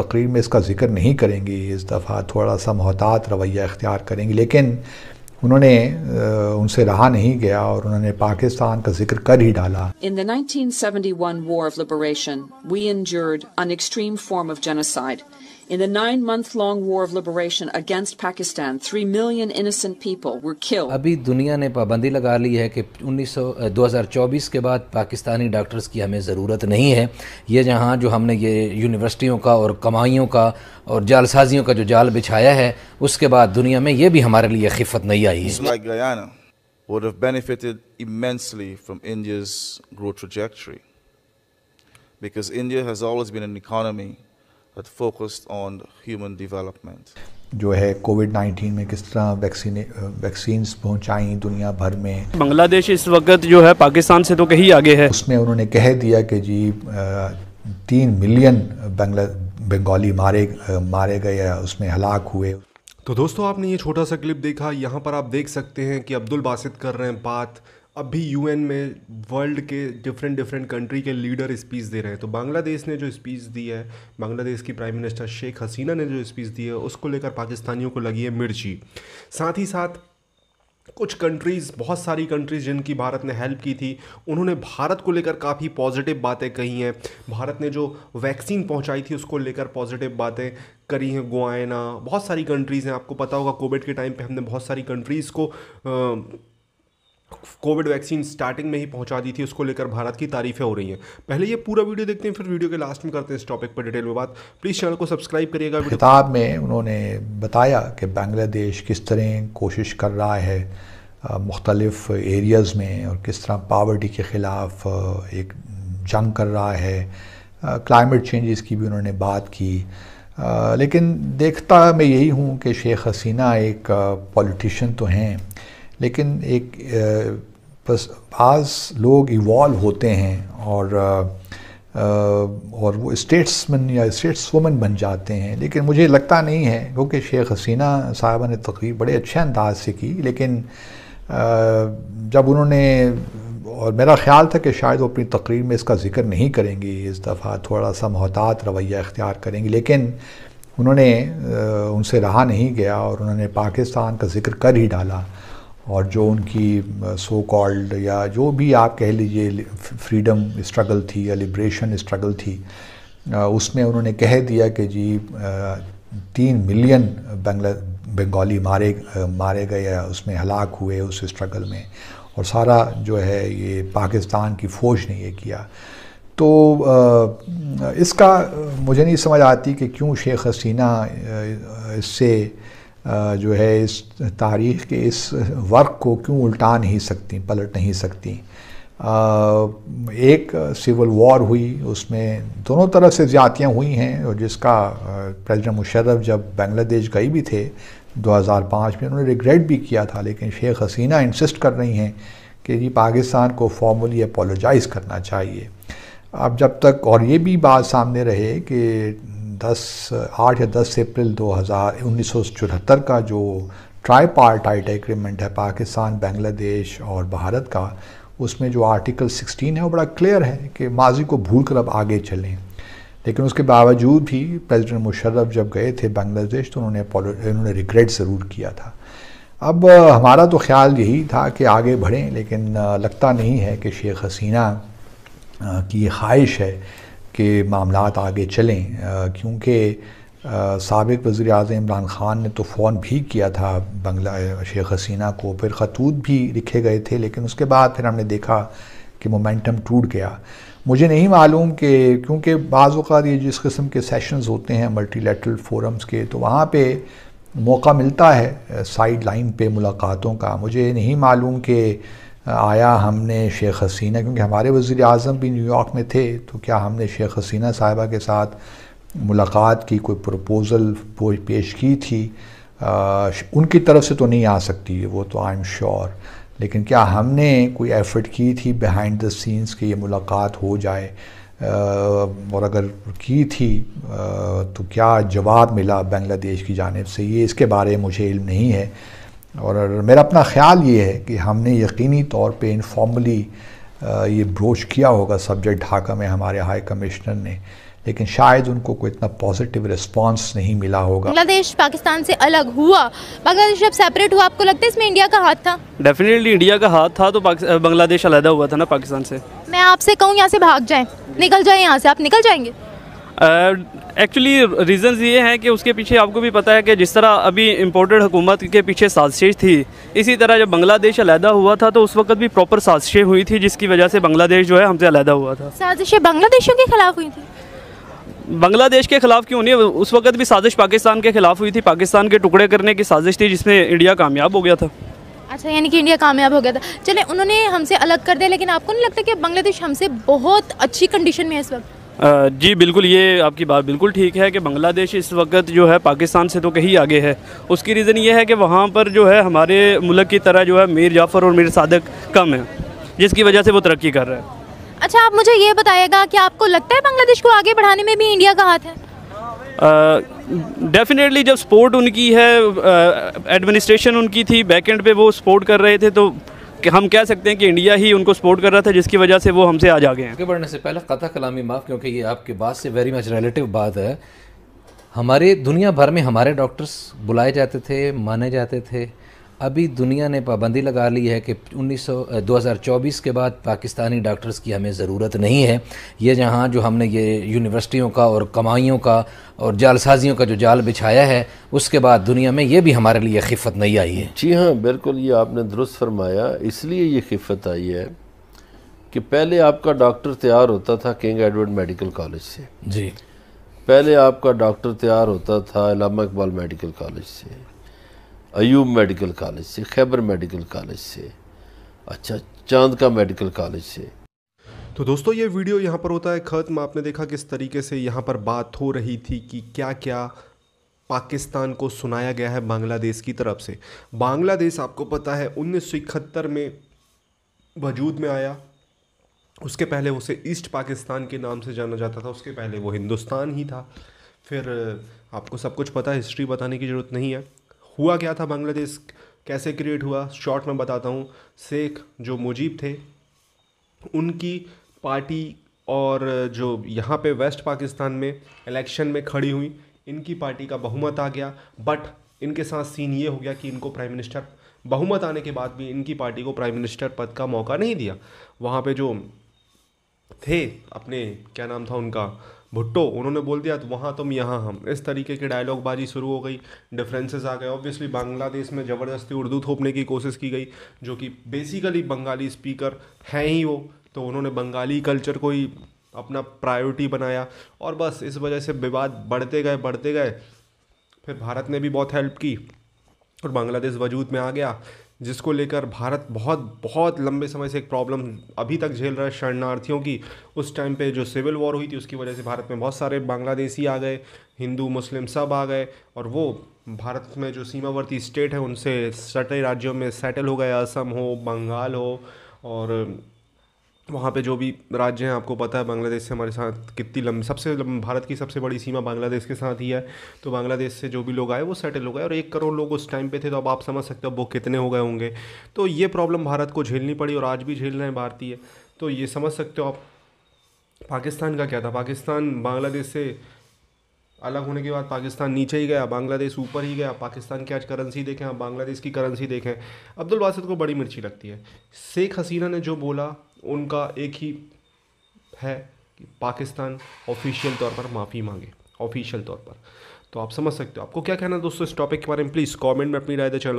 तकरीर में इसका जिक्र नहीं करेंगे इस दफ़ा थोड़ा सा मोहतात रवैया इख्तियार करेंगे लेकिन उन्होंने उनसे रहा नहीं गया और उन्होंने पाकिस्तान का जिक्र कर ही डाला in nineteen seventy one war of liberation we injured an extreme form of genocide In the nine month long war of liberation against Pakistan, three million innocent people were killed. अभी दुनिया ने पाबंदी लगा ली है कि 1900 के बाद पाकिस्तानी डॉक्टर्स की हमें ज़रूरत नहीं है ये जहाँ जो हमने ये यूनिवर्सिटियों का और कमाइयों का और जालसाजियों का जो जाल बिछाया है उसके बाद दुनिया में ये भी हमारे लिए खिफत नहीं आई Guyana would have benefited immensely from India's growth trajectory. Because India has always been an economy that focused on human development. जो है कोविड 19 में किस तरह वैक्सीन पहुंचाई दुनिया भर में बांग्लादेश इस वक्त जो है पाकिस्तान से तो कहीं आगे है उसमें उन्होंने कह दिया कि जी तीन मिलियन बंगाली मारे मारे गए या उसमें हलाक हुए तो दोस्तों आपने ये छोटा सा क्लिप देखा यहाँ पर आप देख सकते हैं कि अब्दुल बासित कर रहे हैं बात अभी यूएन में वर्ल्ड के डिफरेंट डिफरेंट कंट्री के लीडर स्पीच दे रहे हैं तो बांग्लादेश ने जो स्पीच दी है बांग्लादेश की प्राइम मिनिस्टर शेख हसीना ने जो स्पीच दी है उसको लेकर पाकिस्तानियों को लगी है मिर्ची साथ ही साथ कुछ कंट्रीज़ बहुत सारी कंट्रीज़ जिनकी भारत ने हेल्प की थी उन्होंने भारत को लेकर काफ़ी पॉजिटिव बातें कही हैं भारत ने जो वैक्सीन पहुंचाई थी उसको लेकर पॉजिटिव बातें करी हैं गुआना बहुत सारी कंट्रीज़ हैं आपको पता होगा कोविड के टाइम पे हमने बहुत सारी कंट्रीज़ को आ, कोविड वैक्सीन स्टार्टिंग में ही पहुंचा दी थी उसको लेकर भारत की तारीफें हो रही हैं पहले ये पूरा वीडियो देखते हैं फिर वीडियो के लास्ट में करते हैं इस टॉपिक पर डिटेल में बात प्लीज़ चैनल को सब्सक्राइब करिएगा किताब में उन्होंने बताया कि बांग्लादेश किस तरह कोशिश कर रहा है मुख्तलफ़ एरियाज़ में और किस तरह पावर्टी के ख़िलाफ़ एक जंग कर रहा है क्लाइमेट चेंजेस की भी उन्होंने बात की लेकिन देखता मैं यही हूँ कि शेख हसीना एक पॉलिटिशन तो हैं लेकिन एक बस बाज लोग इवॉल्व होते हैं और और वो स्टेट्समैन या स्टेट्स वुमन बन जाते हैं लेकिन मुझे लगता नहीं है क्योंकि शेख हसीना साहबा ने तकरीब बड़े अच्छे अंदाज से की लेकिन जब उन्होंने और मेरा ख्याल था कि शायद वो अपनी तकरीर में इसका ज़िक्र नहीं करेंगी इस दफ़ा थोड़ा सा मोहतात रवैया इख्तियार करेंगी लेकिन उन्होंने उनसे रहा नहीं गया और उन्होंने पाकिस्तान का ज़िक्र कर ही डाला और जो उनकी सो कॉल्ड या जो भी आप कह लीजिए फ्रीडम स्ट्रगल थी या लिब्रेशन स्ट्रगल थी उसमें उन्होंने कह दिया कि जी तीन मिलियन बंगला बंगाली मारे मारे गए या उसमें हलाक हुए उस स्ट्रगल में और सारा जो है ये पाकिस्तान की फ़ौज ने ये किया तो इसका मुझे नहीं समझ आती कि क्यों शेख हसीना इससे जो है इस तारीख़ के इस वर्क को क्यों उल्टा नहीं सकती पलट नहीं सकती एक सिविल वॉर हुई उसमें दोनों तरफ से ज़्यादतियाँ हुई हैं और जिसका प्रेसिडेंट मुशर्रफ जब बांग्लादेश गए भी थे 2005 में उन्होंने रिग्रेट भी किया था लेकिन शेख हसीना इंसिस्ट कर रही हैं कि जी पाकिस्तान को फॉर्मली अपोलोजाइज़ करना चाहिए अब जब तक और ये भी बात सामने रहे कि दस आठ या दस अप्रैल हज़ार उन्नीस का जो ट्राई पार्टाइट एग्रीमेंट है पाकिस्तान बांग्लादेश और भारत का उसमें जो आर्टिकल 16 है वो बड़ा क्लियर है कि माजी को भूल कर अब आगे चलें लेकिन उसके बावजूद भी प्रेसिडेंट मुशर्रफ जब गए थे बांग्लादेश तो उन्होंने उन्होंने रिग्रेट ज़रूर किया था अब हमारा तो ख्याल यही था कि आगे बढ़ें लेकिन लगता नहीं है कि शेख हसीना की ख्वाहिश है के मामला आगे चलें क्योंकि सबक वज़ी अजम इमरान ख़ान ने तो फ़ोन भी किया था बंगला शेख हसीना को फिर खतूत भी लिखे गए थे लेकिन उसके बाद फिर हमने देखा कि मोमेंटम टूट गया मुझे नहीं मालूम कि क्योंकि बाज़ात ये जिस किस्म के सेशंस होते हैं मल्टीलेटरल फोरम्स के तो वहाँ पे मौका मिलता है साइड लाइन पर मुलाकातों का मुझे नहीं मालूम कि आया हमने शेख हसीना क्योंकि हमारे वज़ी अजम भी न्यूयॉर्क में थे तो क्या हमने शेख हसीना साहिबा के साथ मुलाकात की कोई प्रपोज़ल पेश की थी आ, उनकी तरफ से तो नहीं आ सकती वो तो आई एम श्योर लेकिन क्या हमने कोई एफ़र्ट की थी बिहाइंड द सीन्स कि ये मुलाकात हो जाए आ, और अगर की थी आ, तो क्या जवाब मिला बांग्लादेश की जानब से ये इसके बारे में मुझे इल्म नहीं है और मेरा अपना ख्याल ये है कि हमने यकीनी तौर पे इनफॉर्मली ये ब्रोच किया होगा सब्जेक्ट ढाका में हमारे हाई कमिश्नर ने लेकिन शायद उनको कोई इतना पॉजिटिव रिस्पांस नहीं मिला होगा बांग्लादेश पाकिस्तान से अलग हुआ बांग्लादेश जब सेपरेट हुआ आपको लगता है इसमें इंडिया का हाथ था डेफिनेटली इंडिया का हाथ था तो बांग्लादेश अलहदा हुआ था ना पाकिस्तान से मैं आपसे कहूँ यहाँ से भाग जाए निकल जाए यहाँ से आप निकल जाएंगे एक्चुअली रीजन ये हैं कि उसके पीछे आपको भी पता है कि जिस तरह अभी इम्पोर्टेड हुकूमत के पीछे साजिश थी इसी तरह जब बांग्लादेश अलहदा हुआ था तो उस वक्त भी प्रॉपर साजिशें हुई थी जिसकी वजह से बांग्लादेश जो है हमसे अलहदा हुआ था साजिशें बांग्लादेशों के खिलाफ हुई थी बांग्लादेश के खिलाफ क्यों नहीं उस वक्त भी साजिश पाकिस्तान के खिलाफ हुई थी पाकिस्तान के टुकड़े करने की साजिश थी जिसमें इंडिया कामयाब हो गया था अच्छा यानी कि इंडिया कामयाब हो गया था चले उन्होंने हमसे अलग कर दिया लेकिन आपको नहीं लगता कि बांग्लादेश हमसे बहुत अच्छी कंडीशन में है इस वक्त जी बिल्कुल ये आपकी बात बिल्कुल ठीक है कि बांग्लादेश इस वक्त जो है पाकिस्तान से तो कहीं आगे है उसकी रीज़न ये है कि वहाँ पर जो है हमारे मुल्क की तरह जो है मीर जाफ़र और मीर सादक कम है जिसकी वजह से वो तरक्की कर रहे हैं अच्छा आप मुझे ये बताइएगा कि आपको लगता है बांग्लादेश को आगे बढ़ाने में भी इंडिया का हाथ है डेफिनेटली uh, जब सपोर्ट उनकी है एडमिनिस्ट्रेशन uh, उनकी थी बैकेंड पे वो सपोर्ट कर रहे थे तो हम कह सकते हैं कि इंडिया ही उनको सपोर्ट कर रहा था जिसकी वजह से वो हमसे आज आ गए हैं आगे बढ़ने से पहले कथा कलामी माफ़ क्योंकि ये आपके बात से वेरी मच रिलेटिव बात है हमारे दुनिया भर में हमारे डॉक्टर्स बुलाए जाते थे माने जाते थे अभी दुनिया ने पाबंदी लगा ली है कि 1900 2024 के बाद पाकिस्तानी डॉक्टर्स की हमें ज़रूरत नहीं है ये जहाँ जो हमने ये यूनिवर्सिटियों का और कमाइयों का और जालसाजियों का जो जाल बिछाया है उसके बाद दुनिया में ये भी हमारे लिए खिफत नहीं आई है जी हाँ बिल्कुल ये आपने दुरुस्त फरमाया इसलिए ये खिफत आई है कि पहले आपका डॉक्टर तैयार होता था किंग एडवर्ड मेडिकल कॉलेज से जी पहले आपका डॉक्टर तैयार होता था इलामा इकबाल मेडिकल कॉलेज से अयूब मेडिकल कॉलेज से खैबर मेडिकल कॉलेज से अच्छा चांद का मेडिकल कॉलेज से तो दोस्तों ये वीडियो यहाँ पर होता है ख़त्म आपने देखा किस तरीके से यहाँ पर बात हो रही थी कि क्या क्या पाकिस्तान को सुनाया गया है बांग्लादेश की तरफ से बांग्लादेश आपको पता है उन्नीस में वजूद में आया उसके पहले उसे ईस्ट पाकिस्तान के नाम से जाना जाता था उसके पहले वो हिंदुस्तान ही था फिर आपको सब कुछ पता है हिस्ट्री बताने की ज़रूरत नहीं है हुआ क्या था बांग्लादेश कैसे क्रिएट हुआ शॉर्ट में बताता हूँ शेख जो मुजीब थे उनकी पार्टी और जो यहाँ पे वेस्ट पाकिस्तान में इलेक्शन में खड़ी हुई इनकी पार्टी का बहुमत आ गया बट इनके साथ सीन ये हो गया कि इनको प्राइम मिनिस्टर बहुमत आने के बाद भी इनकी पार्टी को प्राइम मिनिस्टर पद का मौका नहीं दिया वहाँ पे जो थे अपने क्या नाम था उनका भुट्टो उन्होंने बोल दिया तो वहाँ तुम यहाँ हम इस तरीके की डायलॉग बाजी शुरू हो गई डिफरेंसेस आ गए ऑब्वियसली बांग्लादेश में ज़बरदस्ती उर्दू थोपने की कोशिश की गई जो कि बेसिकली बंगाली स्पीकर हैं ही वो तो उन्होंने बंगाली कल्चर को ही अपना प्रायोरिटी बनाया और बस इस वजह से विवाद बढ़ते गए बढ़ते गए फिर भारत ने भी बहुत हेल्प की और बांग्लादेश वजूद में आ गया जिसको लेकर भारत बहुत बहुत लंबे समय से एक प्रॉब्लम अभी तक झेल रहा है शरणार्थियों की उस टाइम पे जो सिविल वॉर हुई थी उसकी वजह से भारत में बहुत सारे बांग्लादेशी आ गए हिंदू मुस्लिम सब आ गए और वो भारत में जो सीमावर्ती स्टेट है उनसे सटे राज्यों में सेटल हो गए असम हो बंगाल हो और वहाँ पे जो भी राज्य हैं आपको पता है बांग्लादेश से हमारे साथ कितनी लंबी सबसे भारत की सबसे बड़ी सीमा बांग्लादेश के साथ ही है तो बांग्लादेश से जो भी लोग आए वो सेटल हो गए और एक करोड़ लोग उस टाइम पे थे तो अब आप समझ सकते हो वो कितने हो गए होंगे तो ये प्रॉब्लम भारत को झेलनी पड़ी और आज भी झेल रहे हैं भारतीय है। तो ये समझ सकते हो आप पाकिस्तान का क्या था पाकिस्तान बांग्लादेश से अलग होने के बाद पाकिस्तान नीचे ही गया बांग्लादेश ऊपर ही गया पाकिस्तान की आज करेंसी देखें आप हाँ, बांग्लादेश की करेंसी देखें अब्दुल वासिद को बड़ी मिर्ची लगती है शेख हसीना ने जो बोला उनका एक ही है कि पाकिस्तान ऑफिशियल तौर पर माफ़ी मांगे ऑफिशियल तौर पर तो आप समझ सकते हो आपको क्या कहना है दोस्तों इस टॉपिक के बारे में प्लीज़ कमेंट में अपनी राय दे चैनल